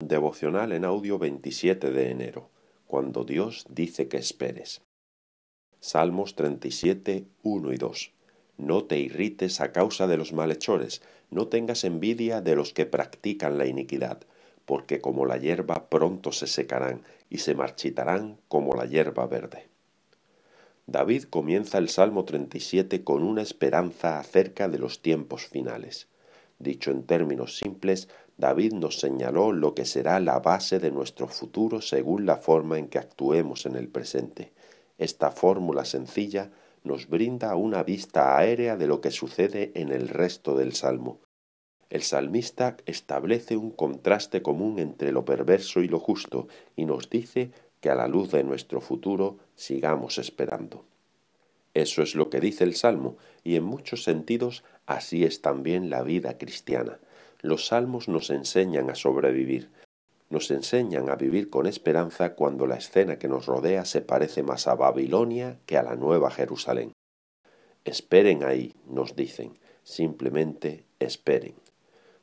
Devocional en audio 27 de enero, cuando Dios dice que esperes. Salmos 37, 1 y 2. No te irrites a causa de los malhechores, no tengas envidia de los que practican la iniquidad, porque como la hierba pronto se secarán y se marchitarán como la hierba verde. David comienza el Salmo 37 con una esperanza acerca de los tiempos finales. Dicho en términos simples, David nos señaló lo que será la base de nuestro futuro según la forma en que actuemos en el presente. Esta fórmula sencilla nos brinda una vista aérea de lo que sucede en el resto del Salmo. El salmista establece un contraste común entre lo perverso y lo justo y nos dice que a la luz de nuestro futuro sigamos esperando. Eso es lo que dice el Salmo y en muchos sentidos así es también la vida cristiana los salmos nos enseñan a sobrevivir, nos enseñan a vivir con esperanza cuando la escena que nos rodea se parece más a Babilonia que a la Nueva Jerusalén. Esperen ahí, nos dicen, simplemente esperen.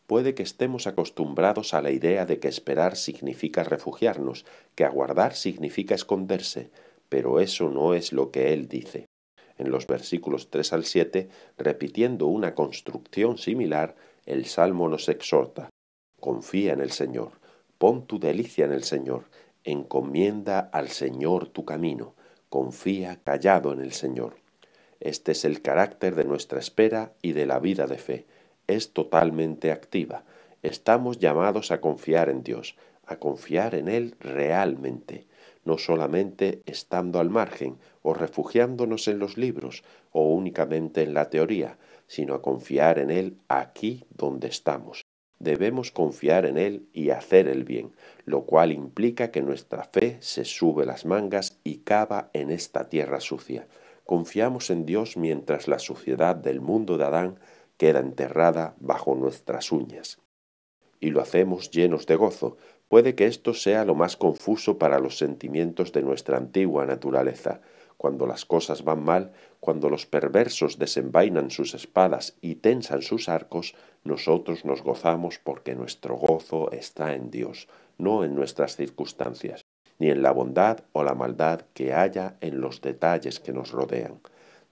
Puede que estemos acostumbrados a la idea de que esperar significa refugiarnos, que aguardar significa esconderse, pero eso no es lo que él dice. En los versículos 3 al 7, repitiendo una construcción similar, el Salmo nos exhorta, confía en el Señor, pon tu delicia en el Señor, encomienda al Señor tu camino, confía callado en el Señor. Este es el carácter de nuestra espera y de la vida de fe. Es totalmente activa. Estamos llamados a confiar en Dios, a confiar en Él realmente, no solamente estando al margen o refugiándonos en los libros o únicamente en la teoría, sino a confiar en Él aquí donde estamos. Debemos confiar en Él y hacer el bien, lo cual implica que nuestra fe se sube las mangas y cava en esta tierra sucia. Confiamos en Dios mientras la suciedad del mundo de Adán queda enterrada bajo nuestras uñas. Y lo hacemos llenos de gozo. Puede que esto sea lo más confuso para los sentimientos de nuestra antigua naturaleza, cuando las cosas van mal, cuando los perversos desenvainan sus espadas y tensan sus arcos, nosotros nos gozamos porque nuestro gozo está en Dios, no en nuestras circunstancias, ni en la bondad o la maldad que haya en los detalles que nos rodean.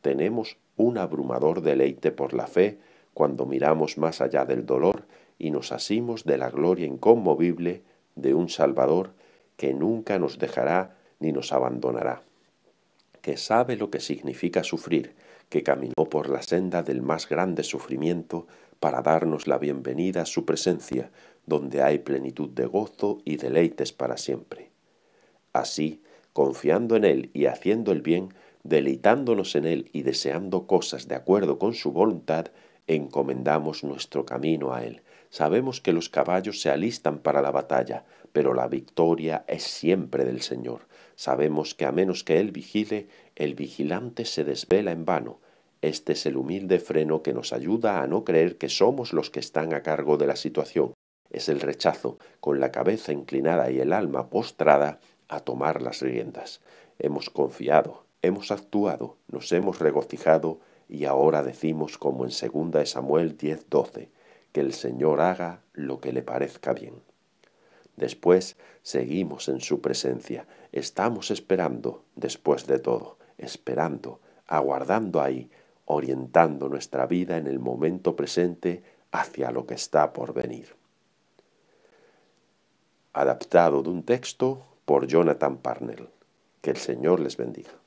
Tenemos un abrumador deleite por la fe cuando miramos más allá del dolor y nos asimos de la gloria inconmovible de un Salvador que nunca nos dejará ni nos abandonará que sabe lo que significa sufrir, que caminó por la senda del más grande sufrimiento para darnos la bienvenida a su presencia, donde hay plenitud de gozo y deleites para siempre. Así, confiando en Él y haciendo el bien, deleitándonos en Él y deseando cosas de acuerdo con su voluntad, encomendamos nuestro camino a Él. Sabemos que los caballos se alistan para la batalla, pero la victoria es siempre del Señor. Sabemos que a menos que Él vigile, el vigilante se desvela en vano. Este es el humilde freno que nos ayuda a no creer que somos los que están a cargo de la situación. Es el rechazo, con la cabeza inclinada y el alma postrada, a tomar las riendas. Hemos confiado, hemos actuado, nos hemos regocijado y ahora decimos como en 2 Samuel 10:12, que el Señor haga lo que le parezca bien. Después seguimos en su presencia, estamos esperando, después de todo, esperando, aguardando ahí, orientando nuestra vida en el momento presente hacia lo que está por venir. Adaptado de un texto por Jonathan Parnell. Que el Señor les bendiga.